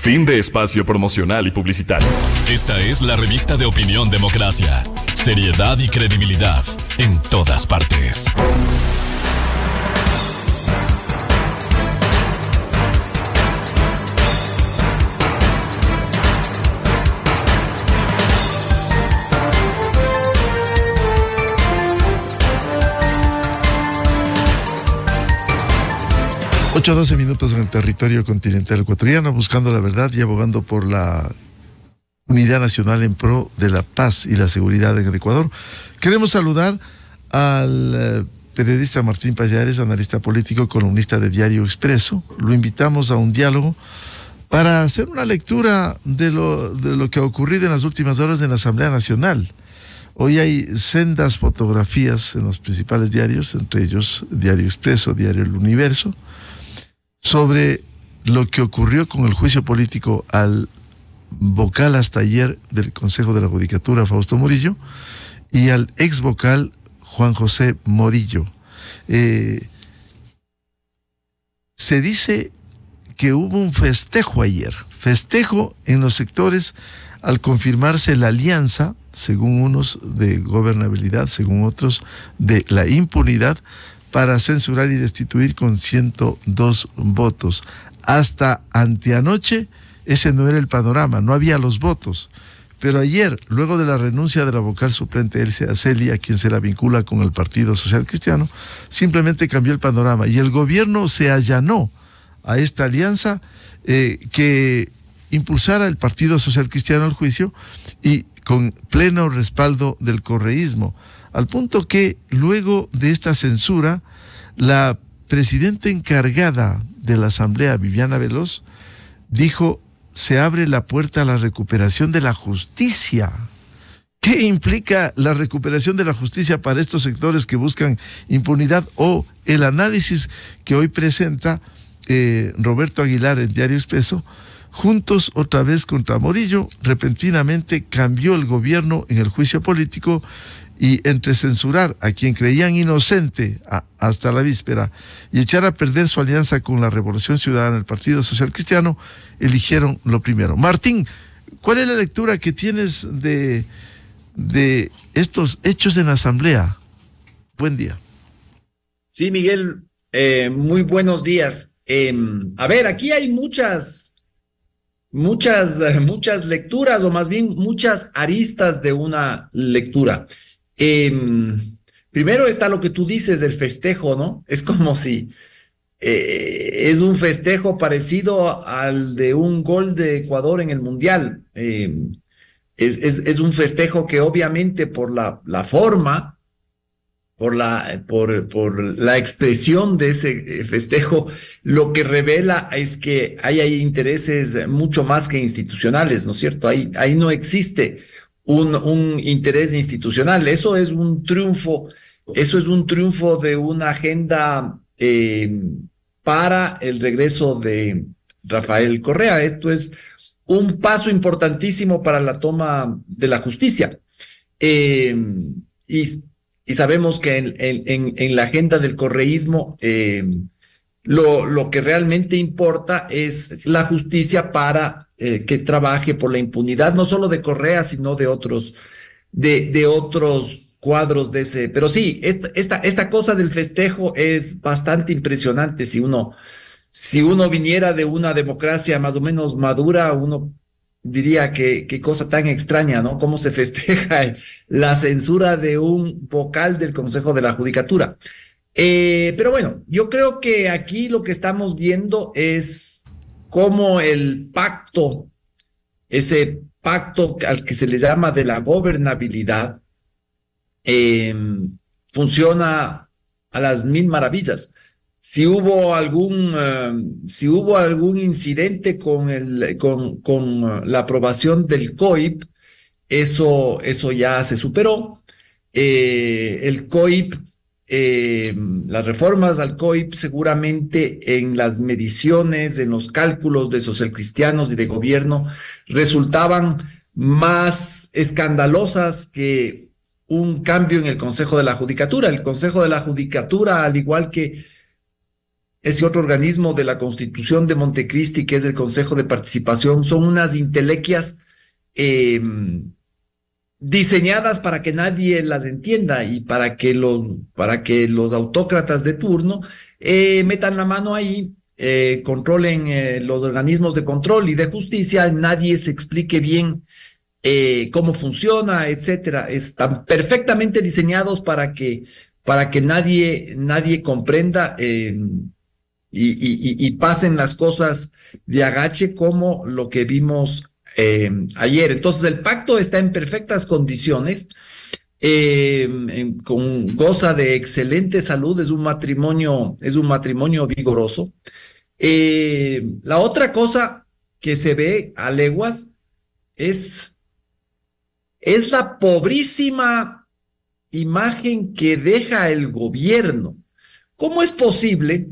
Fin de espacio promocional y publicitario. Esta es la revista de opinión democracia. Seriedad y credibilidad en todas partes. 8-12 minutos en el territorio continental ecuatoriano, buscando la verdad y abogando por la unidad nacional en pro de la paz y la seguridad en Ecuador. Queremos saludar al eh, periodista Martín Payares, analista político, columnista de Diario Expreso. Lo invitamos a un diálogo para hacer una lectura de lo, de lo que ha ocurrido en las últimas horas en la Asamblea Nacional. Hoy hay sendas fotografías en los principales diarios, entre ellos Diario Expreso, Diario El Universo, sobre lo que ocurrió con el juicio político al vocal hasta ayer del Consejo de la Judicatura, Fausto Murillo, y al ex vocal Juan José Morillo. Eh, se dice que hubo un festejo ayer, festejo en los sectores al confirmarse la alianza, según unos de gobernabilidad, según otros de la impunidad, para censurar y destituir con 102 votos. Hasta anteanoche ese no era el panorama, no había los votos. Pero ayer, luego de la renuncia de la vocal suplente Elsa Aceli, a quien se la vincula con el Partido Social Cristiano, simplemente cambió el panorama y el gobierno se allanó a esta alianza eh, que impulsara el Partido Social Cristiano al juicio y con pleno respaldo del correísmo, al punto que luego de esta censura, la presidenta encargada de la Asamblea, Viviana Veloz, dijo, se abre la puerta a la recuperación de la justicia. ¿Qué implica la recuperación de la justicia para estos sectores que buscan impunidad o el análisis que hoy presenta eh, Roberto Aguilar en Diario Expreso? Juntos otra vez contra Morillo, repentinamente cambió el gobierno en el juicio político y entre censurar a quien creían inocente hasta la víspera y echar a perder su alianza con la Revolución Ciudadana, el Partido Social Cristiano, eligieron lo primero. Martín, ¿cuál es la lectura que tienes de, de estos hechos en la Asamblea? Buen día. Sí, Miguel, eh, muy buenos días. Em, a ver, aquí hay muchas muchas, muchas lecturas o más bien muchas aristas de una lectura. Em, primero está lo que tú dices del festejo, ¿no? Es como si eh, es un festejo parecido al de un gol de Ecuador en el Mundial. Em, es, un festejo que obviamente por la, la forma por la, por, por la expresión de ese festejo, lo que revela es que hay, hay intereses mucho más que institucionales, ¿no es cierto? Ahí, ahí no existe un, un interés institucional, eso es un triunfo, eso es un triunfo de una agenda eh, para el regreso de Rafael Correa. Esto es un paso importantísimo para la toma de la justicia. Eh, y y sabemos que en, en, la agenda del correísmo eh, lo, lo, que realmente importa es la justicia para eh, que trabaje por la impunidad, no solo de Correa, sino de otros. De, de, otros cuadros de ese. Pero sí, esta, esta, cosa del festejo es bastante impresionante. Si uno, si uno viniera de una democracia más o menos madura, uno diría que qué cosa tan extraña, ¿no? Cómo se festeja la censura de un vocal del Consejo de la Judicatura. Eh, pero bueno, yo creo que aquí lo que estamos viendo es cómo el pacto, ese pacto al que se le llama de la gobernabilidad, em, funciona a las mil maravillas si hubo algún, eh, si hubo algún incidente con, el, con, con eh, la aprobación del COIP, eso, eso ya se superó. Eh, el COIP, las reformas al COIP seguramente en las mediciones, en los cálculos de socialcristianos y de gobierno resultaban más escandalosas que un cambio en el Consejo de la Judicatura. El Consejo de la Judicatura, al igual que ese otro organismo de la Constitución de Montecristi, que es el Consejo de Participación, son unas intelequias em, diseñadas para que nadie las entienda y para que los, para que los autócratas de turno eh, metan la mano ahí, eh, controlen eh, los organismos de control y de justicia, nadie se explique bien cómo funciona, etcétera. Están perfectamente diseñados para que para que nadie, nadie comprenda em, y, y, pasen las cosas de agache como lo que vimos eh, ayer. Entonces el pacto está en perfectas condiciones. Eh, con, goza de excelente salud, es un matrimonio, es un matrimonio vigoroso. Eh, la otra cosa que se ve a leguas es, es la pobrísima imagen que deja el gobierno. ¿Cómo es posible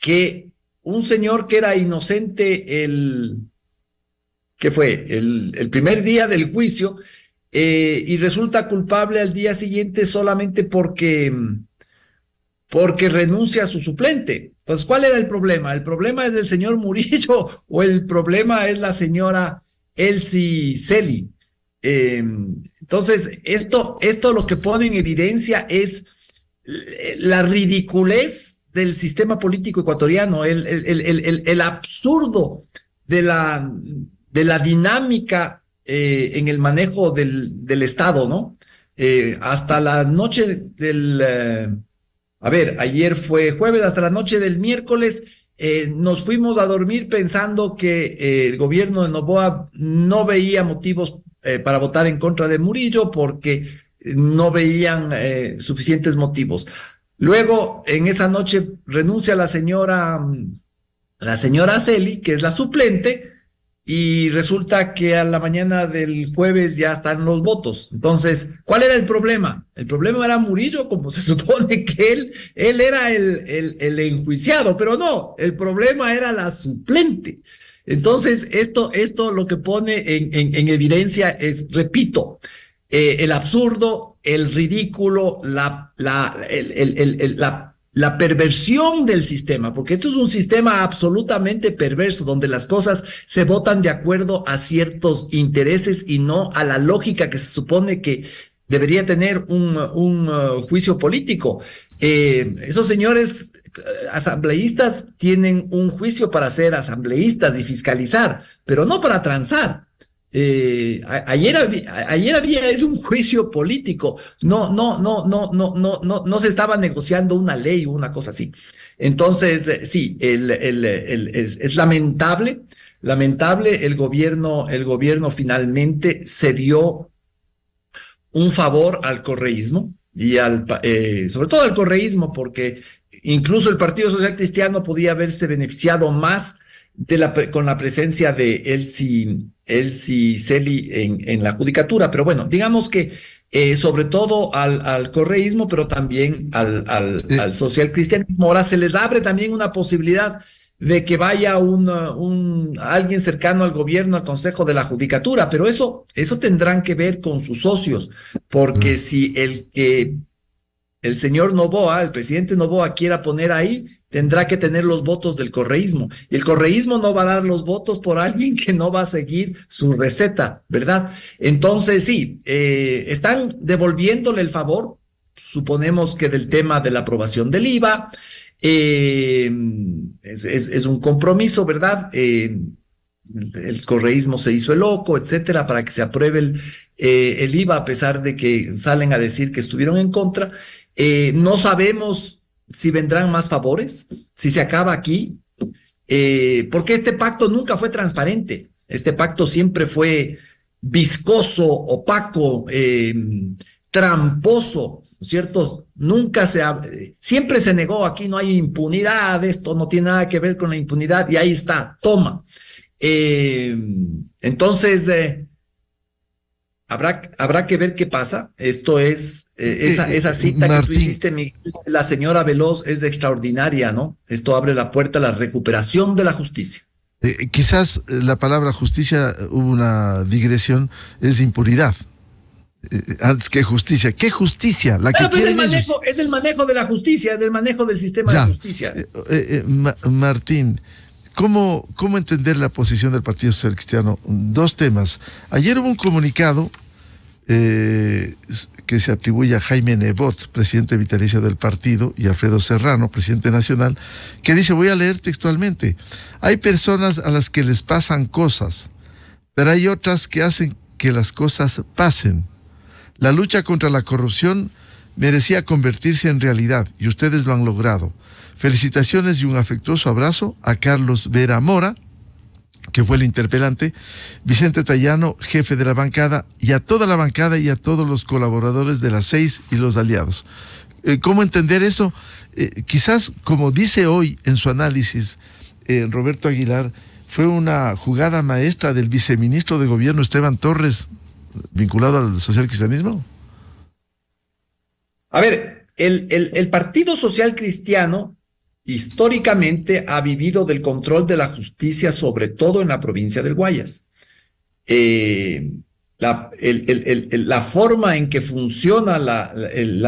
que un señor que era inocente el, que fue? El, primer día del juicio eh, y resulta culpable al día siguiente solamente porque, porque renuncia a su suplente. Entonces, pues, ¿cuál era el problema? ¿El problema es el señor Murillo o el problema es la señora Elsie Celi? Em, entonces, esto, esto lo que pone en evidencia es la ridiculez del sistema político ecuatoriano, el, el, el, el absurdo de la, de la dinámica eh, en el manejo del, del Estado, ¿no? Eh, hasta la noche del... Eh, a ver, ayer fue jueves, hasta la noche del miércoles nos fuimos a dormir pensando que el gobierno de Novoa no veía motivos para votar en contra de Murillo porque no veían suficientes motivos. Luego, en esa noche, renuncia la señora, la señora Celi, que es la suplente, y resulta que a la mañana del jueves ya están los votos. Entonces, ¿cuál era el problema? El problema era Murillo, como se supone que él, él era el, el, el enjuiciado, pero no, el problema era la suplente. Entonces, esto, esto lo que pone en, en, evidencia es, repito, eh, el absurdo el ridículo, la, la, la, la perversión del sistema, porque esto es un sistema absolutamente perverso, donde las cosas se votan de acuerdo a ciertos intereses y no a la lógica que se supone que debería tener un, un uh, juicio político. Eh, esos señores eh, asambleístas tienen un juicio para ser asambleístas y fiscalizar, pero no para transar. Eh, ayer, había, ayer es un juicio político. No, no, no, no, no, no, no, no se estaba negociando una ley o una cosa así. Entonces, eh, sí, el, el, es, lamentable, lamentable el gobierno, el gobierno finalmente se dio un favor al correísmo y al, eh, sobre todo al correísmo, porque incluso el Partido Social Cristiano podía haberse beneficiado más la, con la presencia de Elsie, Elsie Celi en, la judicatura. Pero bueno, digamos que eh, sobre todo al, correísmo, pero también al, al, social cristianismo. Ahora se les abre también una posibilidad de que vaya alguien cercano al gobierno, al Consejo de la Judicatura, pero eso, eso tendrán que ver con sus socios, porque mm. si el que el señor Novoa, el presidente Novoa quiera poner ahí, tendrá que tener los votos del correísmo. el correísmo no va a dar los votos por alguien que no va a seguir su receta, ¿verdad? Entonces, sí, eh, están devolviéndole el favor, suponemos que del tema de la aprobación del IVA, eh, es, un compromiso, ¿verdad? Eh, el correísmo se hizo el loco, etcétera, para que se apruebe el, el IVA, a pesar de que salen a decir que estuvieron en contra. Eh, no sabemos si vendrán más favores, si se acaba aquí, eh, porque este pacto nunca fue transparente. Este pacto siempre fue viscoso, opaco, eh, tramposo, ¿cierto? Nunca se siempre se negó, aquí no hay impunidad, esto no tiene nada que ver con la impunidad y ahí está, toma. entonces, Habrá, habrá que ver qué pasa. Esto es, eh, eh, esa, eh, cita que tú hiciste, Miguel, la señora Veloz, es extraordinaria, ¿no? Esto abre la puerta a la recuperación de la justicia. quizás la palabra justicia, hubo una digresión, es impunidad. Ah, ¿Qué que justicia. ¿Qué justicia? La que pues, es el manejo de la justicia, es el manejo del sistema de justicia. Martín, ¿Cómo, entender la posición del Partido Social Cristiano? Dos temas. Ayer hubo un comunicado eh, que se atribuye a Jaime Nebot, presidente vitalicio del partido, y Alfredo Serrano, presidente nacional, que dice, voy a leer textualmente, hay personas a las que les pasan cosas, pero hay otras que hacen que las cosas pasen. La lucha contra la corrupción merecía convertirse en realidad y ustedes lo han logrado. Felicitaciones y un afectuoso abrazo a Carlos Vera Mora, que fue el interpelante, Vicente Tallano, jefe de la bancada, y a toda la bancada y a todos los colaboradores de las seis y los aliados. Eh, ¿Cómo entender eso? Eh, quizás, como dice hoy en su análisis eh, Roberto Aguilar, fue una jugada maestra del viceministro de gobierno Esteban Torres, vinculado al social cristianismo. A ver, el, el, el Partido Social Cristiano históricamente ha vivido del control de la justicia, sobre todo en la provincia del Guayas. Eh, la, forma en que funciona la,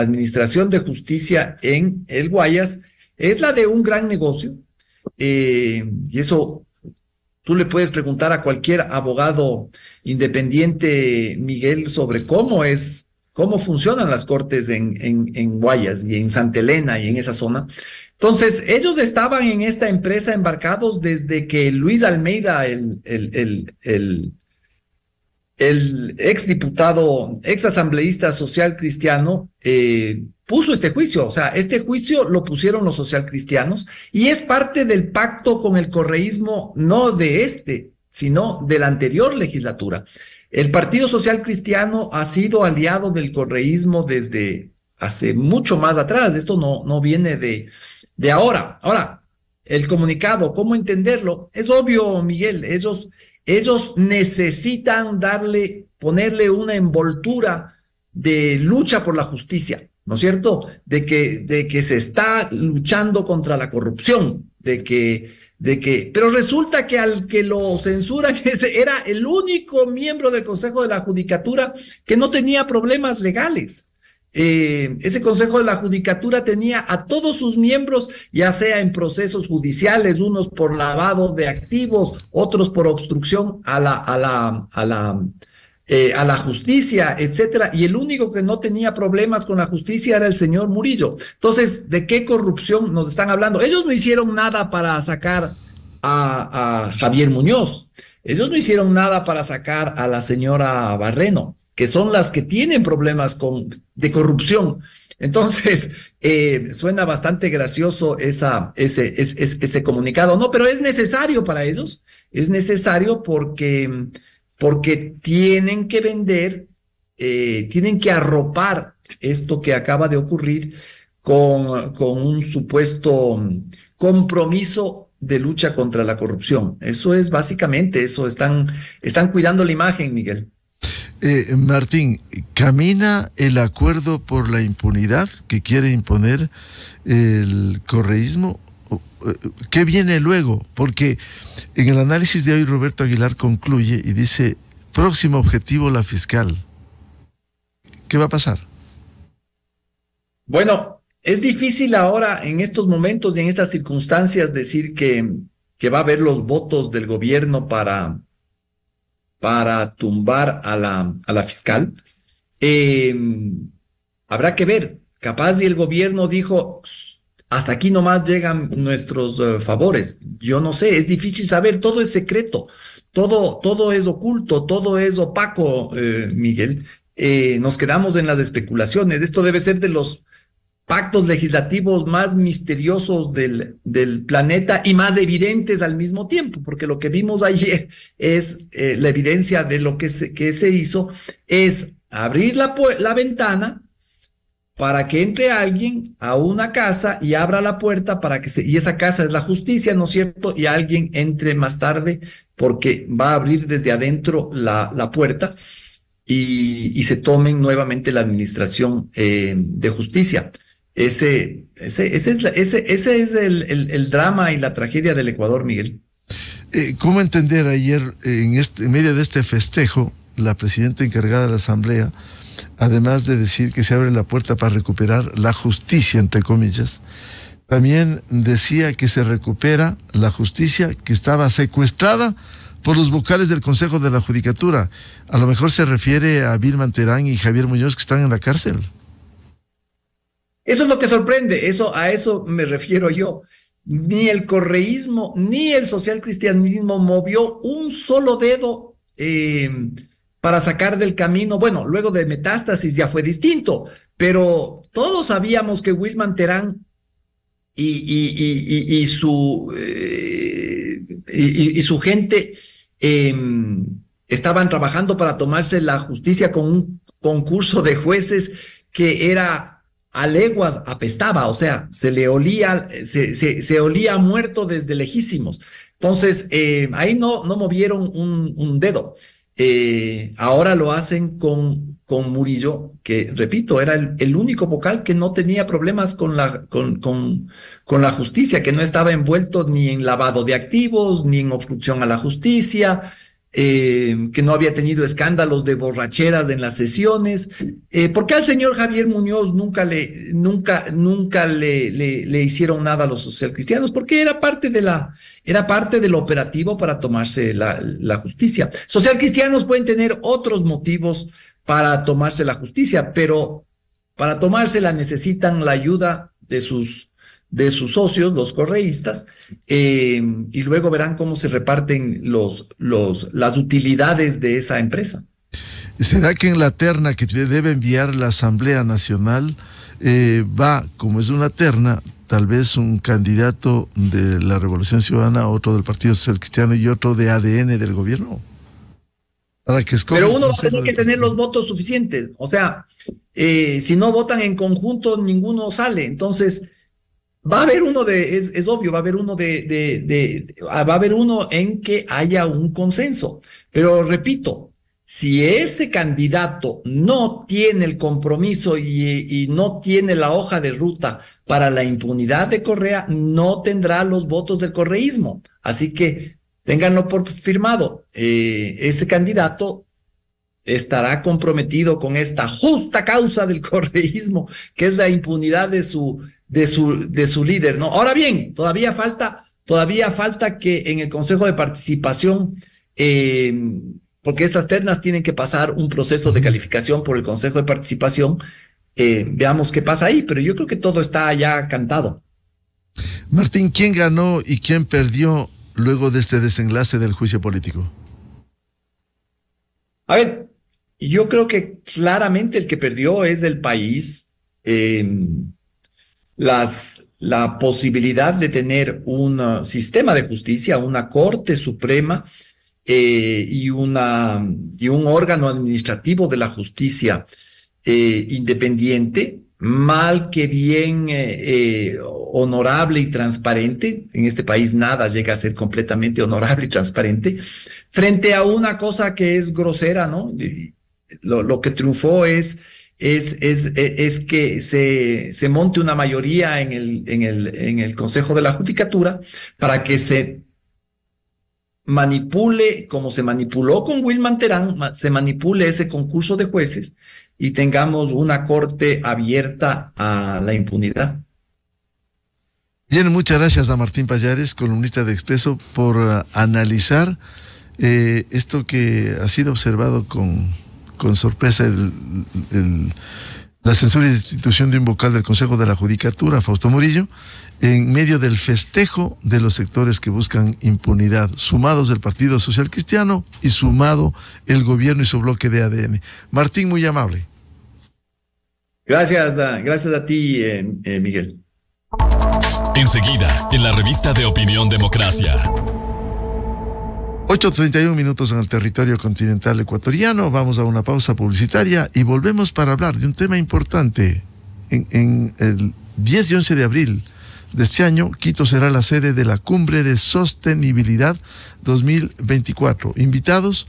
administración de justicia en el Guayas es la de un gran negocio. Eh, y eso tú le puedes preguntar a cualquier abogado independiente, Miguel, sobre cómo es, cómo funcionan las cortes en, en Guayas y en Santa Elena y en esa zona. Entonces, ellos estaban en esta empresa embarcados desde que Luis Almeida, el, el, el, ex diputado, ex asambleísta social cristiano, eh, puso este juicio. O sea, este juicio lo pusieron los social cristianos y es parte del pacto con el correísmo, no de este, sino de la anterior legislatura. El Partido Social Cristiano ha sido aliado del correísmo desde hace mucho más atrás. Esto no, no viene de, de ahora. Ahora, el comunicado, ¿cómo entenderlo? Es obvio, Miguel, ellos, ellos necesitan darle, ponerle una envoltura de lucha por la justicia, ¿no es cierto? De que, de que se está luchando contra la corrupción, de que, de que, pero resulta que al que lo censuran era el único miembro del Consejo de la Judicatura que no tenía problemas legales. Eh, ese Consejo de la Judicatura tenía a todos sus miembros, ya sea en procesos judiciales, unos por lavado de activos, otros por obstrucción a la, a la, a la, eh, a la justicia, etcétera, y el único que no tenía problemas con la justicia era el señor Murillo. Entonces, ¿de qué corrupción nos están hablando? Ellos no hicieron nada para sacar a, a Javier Muñoz. Ellos no hicieron nada para sacar a la señora Barreno que son las que tienen problemas de corrupción. Entonces, eh, suena bastante gracioso ese, comunicado, ¿no? Pero es necesario para ellos, es necesario porque, porque tienen que vender, eh, tienen que arropar esto que acaba de ocurrir con, con un supuesto compromiso de lucha contra la corrupción. Eso es básicamente eso, están, están cuidando la imagen, Miguel. Eh, Martín, ¿camina el acuerdo por la impunidad que quiere imponer el correísmo? Eh, ¿Qué viene luego? Porque en el análisis de hoy Roberto Aguilar concluye y dice, próximo objetivo la fiscal. ¿Qué va a pasar? Bueno, es difícil ahora en estos momentos y en estas circunstancias decir que, que va a haber los votos del gobierno para para tumbar a la, a la fiscal. Em, habrá que ver, capaz si el gobierno dijo, hasta aquí nomás llegan nuestros eh, favores. Yo no sé, es difícil saber, todo es secreto, todo, todo es oculto, todo es opaco, eh, Miguel. Eh, nos quedamos en las especulaciones. Esto debe ser de los pactos legislativos más misteriosos del, del, planeta y más evidentes al mismo tiempo, porque lo que vimos ayer es eh, la evidencia de lo que se, que se hizo, es abrir la, ventana para que entre alguien a una casa y abra la puerta para que se, y esa casa es la justicia, ¿no es cierto? Y alguien entre más tarde porque va a abrir desde adentro la, la puerta y, se tomen nuevamente la administración eh, de justicia. Ese, ese, es, ese, es el, drama y la tragedia del Ecuador, Miguel. Eh, ¿Cómo entender ayer, eh, en, este, medio de este festejo, la presidenta encargada de la Asamblea, además de decir que se abre la puerta para recuperar la justicia, entre comillas, también decía que se recupera la justicia que estaba secuestrada por los vocales del Consejo de la Judicatura. A lo mejor se refiere a Vilma Terán y Javier Muñoz que están en la cárcel. Eso es lo que sorprende, eso, a eso me refiero yo. Ni el correísmo ni el social cristianismo movió un solo dedo em, para sacar del camino. Bueno, luego de Metástasis ya fue distinto, pero todos sabíamos que Wilman Terán y, y, y, eh, su, gente em, estaban trabajando para tomarse la justicia con un concurso de jueces que era a leguas apestaba, o sea, se le olía, se, se, olía muerto desde lejísimos. Entonces, eh, ahí no, no movieron un, un dedo. Eh, ahora lo hacen con, con Murillo, que, repito, era el, único vocal que no tenía problemas con la, con, con, con la justicia, que no estaba envuelto ni en lavado de activos, ni en obstrucción a la justicia, eh, que no había tenido escándalos de borrachera en las sesiones. Eh, ¿Por qué al señor Javier Muñoz nunca le, nunca, nunca le, le, hicieron nada a los socialcristianos? Porque era parte de la, era parte del operativo para tomarse la, la justicia. Socialcristianos pueden tener otros motivos para tomarse la justicia, pero para tomársela necesitan la ayuda de sus de sus socios, los correístas, eh, y luego verán cómo se reparten los, los, las utilidades de esa empresa. ¿Será que en la terna que debe enviar la Asamblea Nacional eh, va, como es una terna, tal vez un candidato de la Revolución Ciudadana, otro del Partido Social Cristiano y otro de ADN del gobierno? Para que Pero uno va a tener que tener los votos suficientes. O sea, eh, si no votan en conjunto, ninguno sale. Entonces, Va a haber uno de, es, obvio, va a haber uno de, de, de, ah, va a haber uno en que haya un consenso. Pero repito, si ese candidato no tiene el compromiso y, y no tiene la hoja de ruta para la impunidad de Correa, no tendrá los votos del correísmo. Así que ténganlo por firmado. Eh, ese candidato estará comprometido con esta justa causa del correísmo, que es la impunidad de su de su, de su líder, ¿no? Ahora bien, todavía falta, todavía falta que en el Consejo de Participación, eh, porque estas ternas tienen que pasar un proceso de calificación por el Consejo de Participación, eh, veamos qué pasa ahí, pero yo creo que todo está ya cantado. Martín, ¿quién ganó y quién perdió luego de este desenlace del juicio político? A ver, yo creo que claramente el que perdió es el país. Eh, las, la posibilidad de tener un uh, sistema de justicia, una Corte Suprema eh, y, una, y un órgano administrativo de la justicia eh, independiente, mal que bien eh, honorable y transparente, en este país nada llega a ser completamente honorable y transparente, frente a una cosa que es grosera, ¿no? Lo, lo que triunfó es es, e, es, que se, se, monte una mayoría en el, en, el, en el Consejo de la Judicatura para que se manipule, como se manipuló con Wilman Terán, se manipule ese concurso de jueces y tengamos una corte abierta a la impunidad. Bien, muchas gracias a Martín Payares, columnista de Expreso, por eh, analizar eh, esto que ha sido observado con con sorpresa el, la censura y destitución de un vocal del Consejo de la Judicatura, Fausto Murillo, en medio del festejo de los sectores que buscan impunidad, sumados el Partido Social Cristiano y sumado el gobierno y su bloque de ADN. Martín, muy amable. Gracias, ah, gracias a ti, eh, eh, Miguel. Enseguida, en la revista de Opinión Democracia. 8.31 minutos en el territorio continental ecuatoriano. Vamos a una pausa publicitaria y volvemos para hablar de un tema importante. En, el 10 y 11 de abril de este año, Quito será la sede de la Cumbre de Sostenibilidad 2024. Invitados,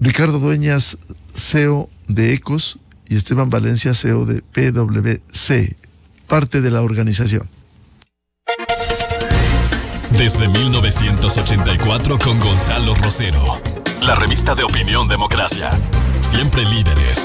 Ricardo Dueñas, CEO de ECOS, y Esteban Valencia, CEO de PwC, parte de la organización desde 1984 con Gonzalo Rosero. La revista de opinión democracia. Siempre líderes.